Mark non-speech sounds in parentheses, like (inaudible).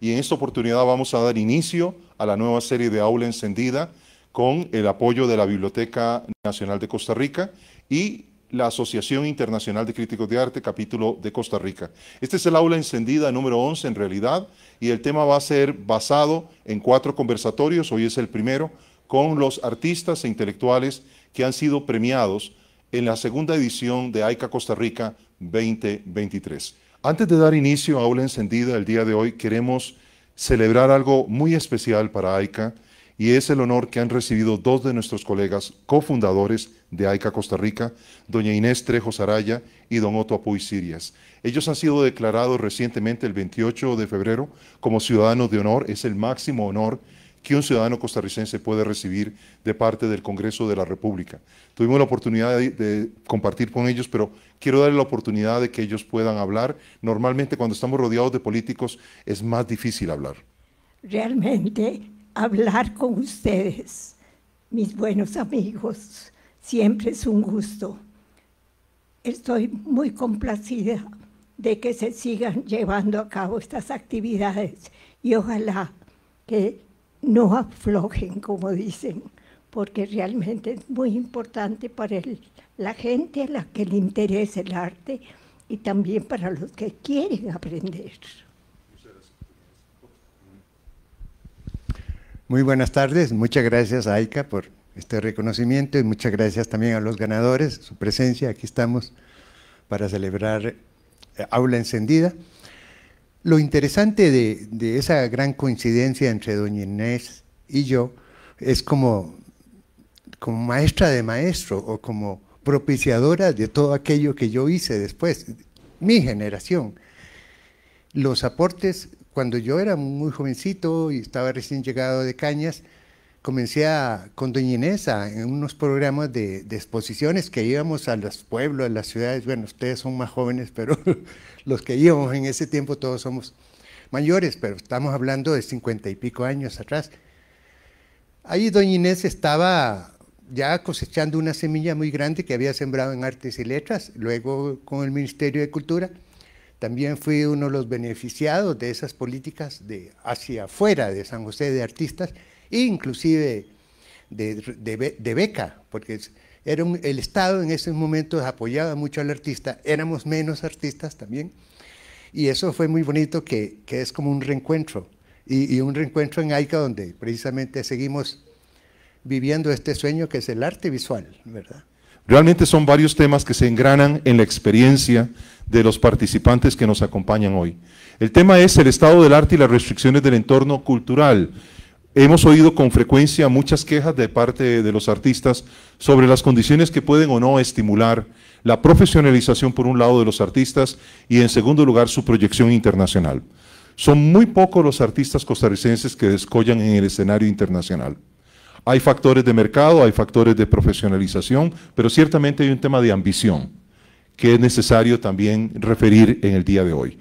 Y en esta oportunidad vamos a dar inicio a la nueva serie de Aula Encendida con el apoyo de la Biblioteca Nacional de Costa Rica y la Asociación Internacional de Críticos de Arte, capítulo de Costa Rica. Este es el aula encendida número 11 en realidad y el tema va a ser basado en cuatro conversatorios, hoy es el primero, con los artistas e intelectuales que han sido premiados en la segunda edición de AICA Costa Rica 2023. Antes de dar inicio a Aula Encendida el día de hoy, queremos celebrar algo muy especial para AICA y es el honor que han recibido dos de nuestros colegas cofundadores de AICA Costa Rica, doña Inés Trejo Saraya y don Otto Apuy Sirias. Ellos han sido declarados recientemente el 28 de febrero como ciudadanos de honor, es el máximo honor que un ciudadano costarricense puede recibir de parte del Congreso de la República. Tuvimos la oportunidad de, compartir con ellos, pero quiero darle la oportunidad de que ellos puedan hablar. Normalmente cuando estamos rodeados de políticos es más difícil hablar. Realmente hablar con ustedes, mis buenos amigos, siempre es un gusto. Estoy muy complacida de que se sigan llevando a cabo estas actividades y ojalá que no aflojen, como dicen, porque realmente es muy importante para la gente a la que le interesa el arte y también para los que quieren aprender. Muy buenas tardes, muchas gracias a AICA por este reconocimiento y muchas gracias también a los ganadores, su presencia, aquí estamos para celebrar eh, Aula Encendida. Lo interesante de, esa gran coincidencia entre doña Inés y yo es como, como maestra de maestro o como propiciadora de todo aquello que yo hice después, mi generación. Los aportes, cuando yo era muy jovencito y estaba recién llegado de Cañas, comencé con Doña Inés en unos programas de, exposiciones que íbamos a los pueblos, a las ciudades. Bueno, ustedes son más jóvenes, pero (laughs) los que íbamos en ese tiempo todos somos mayores, pero estamos hablando de cincuenta y pico años atrás. Ahí Doña Inés estaba ya cosechando una semilla muy grande que había sembrado en artes y letras, luego con el Ministerio de Cultura. También fui uno de los beneficiados de esas políticas de hacia afuera de San José de artistas inclusive de, beca, porque era el Estado en esos momentos apoyaba mucho al artista, éramos menos artistas también, y eso fue muy bonito, que, es como un reencuentro, y, y, un reencuentro en AICA donde precisamente seguimos viviendo este sueño que es el arte visual, ¿verdad? Realmente son varios temas que se engranan en la experiencia de los participantes que nos acompañan hoy. El tema es el estado del arte y las restricciones del entorno cultural. Hemos oído con frecuencia muchas quejas de parte de los artistas sobre las condiciones que pueden o no estimular la profesionalización por un lado de los artistas y en segundo lugar su proyección internacional. Son muy pocos los artistas costarricenses que descollan en el escenario internacional. Hay factores de mercado, hay factores de profesionalización, pero ciertamente hay un tema de ambición que es necesario también referir en el día de hoy.